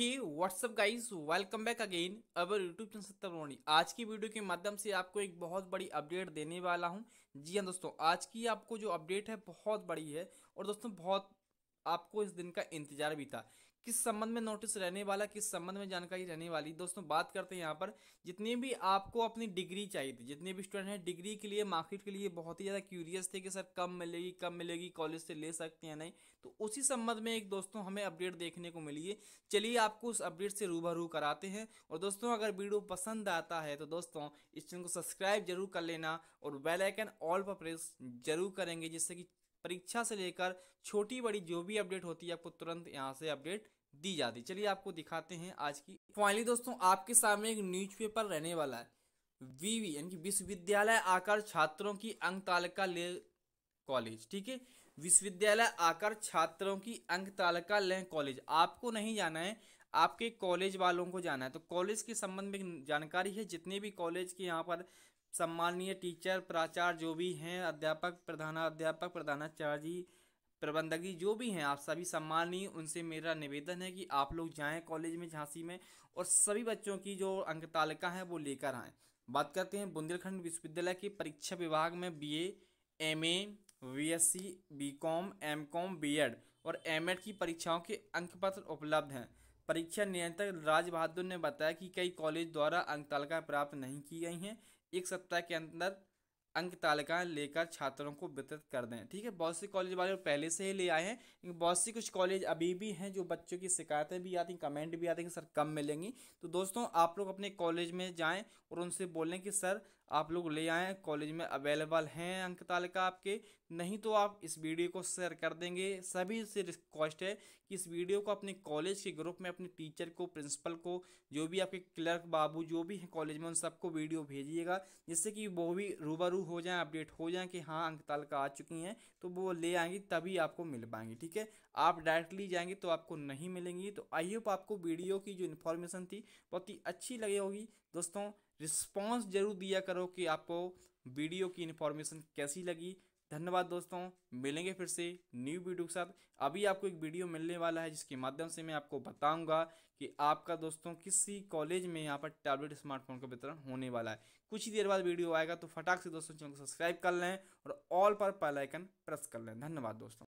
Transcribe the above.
hey what's up guys welcome back again our YouTube channel सत्तर आज की वीडियो के माध्यम से आपको एक बहुत बड़ी अपडेट देने वाला हूं जी हाँ दोस्तों आज की आपको जो अपडेट है बहुत बड़ी है और दोस्तों बहुत आपको इस दिन का इंतजार भी था किस संबंध में नोटिस रहने वाला किस संबंध में जानकारी रहने वाली दोस्तों बात करते हैं यहाँ पर जितनी भी आपको अपनी डिग्री चाहिए थी जितने भी स्टूडेंट हैं डिग्री के लिए मार्केट के लिए बहुत ही ज़्यादा क्यूरियस थे कि सर कब मिलेगी कब मिलेगी कॉलेज से ले सकते हैं नहीं तो उसी संबंध में एक दोस्तों हमें अपडेट देखने को मिली है चलिए आपको उस अपडेट से रूबरू कराते हैं और दोस्तों अगर वीडियो पसंद आता है तो दोस्तों इस चैनल को सब्सक्राइब जरूर कर लेना और बेलाइकन ऑल पर प्रेस जरूर करेंगे जिससे कि परीक्षा से लेकर छोटी बड़ी जो भी अपडेट होती है आपको तुरंत यहाँ से अपडेट दी जाती चलिए आपको दिखाते हैं आज की फाइनली दोस्तों आपके सामने एक न्यूज पेपर रहने वाला है वीवी यानी कि विश्वविद्यालय आकर छात्रों की अंक तालिका ले कॉलेज ठीक है विश्वविद्यालय आकर छात्रों की अंक तालिका लें कॉलेज आपको नहीं जाना है आपके कॉलेज वालों को जाना है तो कॉलेज के संबंध में जानकारी है जितने भी कॉलेज के यहाँ पर सम्माननीय टीचर प्राचार्य जो भी हैं अध्यापक प्रधानाध्यापक प्रधानाचार्य प्रबंधकी जो भी हैं आप सभी सम्माननीय उनसे मेरा निवेदन है कि आप लोग जाएं कॉलेज में झांसी में और सभी बच्चों की जो अंक तालिका है वो लेकर आएँ बात करते हैं बुंदेलखंड विश्वविद्यालय के परीक्षा विभाग में B M A B S C B com M com B ed और एम एड की परीक्षाओं के अंक पत्र उपलब्ध हैं परीक्षा नियंत्रक राज बहादुर ने बताया कि कई कॉलेज द्वारा अंक तालिका प्राप्त नहीं की गई हैं एक सप्ताह के अंदर अंक तालिकाएं लेकर छात्रों को वितरित कर दें ठीक है बहुत से कॉलेज वाले पहले से ही ले आए हैं लेकिन बहुत सी कुछ कॉलेज अभी भी हैं जो बच्चों की शिकायतें भी आती हैं कमेंट भी आते हैं कि सर कम मिलेंगी तो दोस्तों आप लोग अपने कॉलेज में जाएं और उनसे बोलें कि सर आप लोग ले आएँ कॉलेज में अवेलेबल हैं अंक तालिका आपके नहीं तो आप इस वीडियो को शेयर कर देंगे सभी से रिक्वेस्ट है कि इस वीडियो को अपने कॉलेज के ग्रुप में अपने टीचर को प्रिंसिपल को जो भी आपके क्लर्क बाबू जो भी हैं कॉलेज में उन सबको वीडियो भेजिएगा जिससे कि वो भी रूबरू हो जाएँ अपडेट हो जाएँ कि हाँ अंक तालिका आ चुकी हैं तो वो ले आएंगी तभी आपको मिल पाएंगी ठीक है आप डायरेक्टली जाएंगे तो आपको नहीं मिलेंगी तो आई होप आपको वीडियो की जो इन्फॉर्मेशन थी बहुत ही अच्छी लगी होगी दोस्तों रिस्पॉन्स जरूर दिया करो करो कि आपको वीडियो की इन्फॉर्मेशन कैसी लगी धन्यवाद दोस्तों मिलेंगे फिर से न्यू वीडियो के साथ अभी आपको एक वीडियो मिलने वाला है जिसके माध्यम से मैं आपको बताऊंगा कि आपका दोस्तों किसी कॉलेज में यहाँ पर टैबलेट स्मार्टफोन का वितरण होने वाला है कुछ ही देर बाद वीडियो आएगा तो फटाक से दोस्तों चैनल को सब्सक्राइब कर लें और ऑल पर पैलाइकन प्रेस कर लें धन्यवाद दोस्तों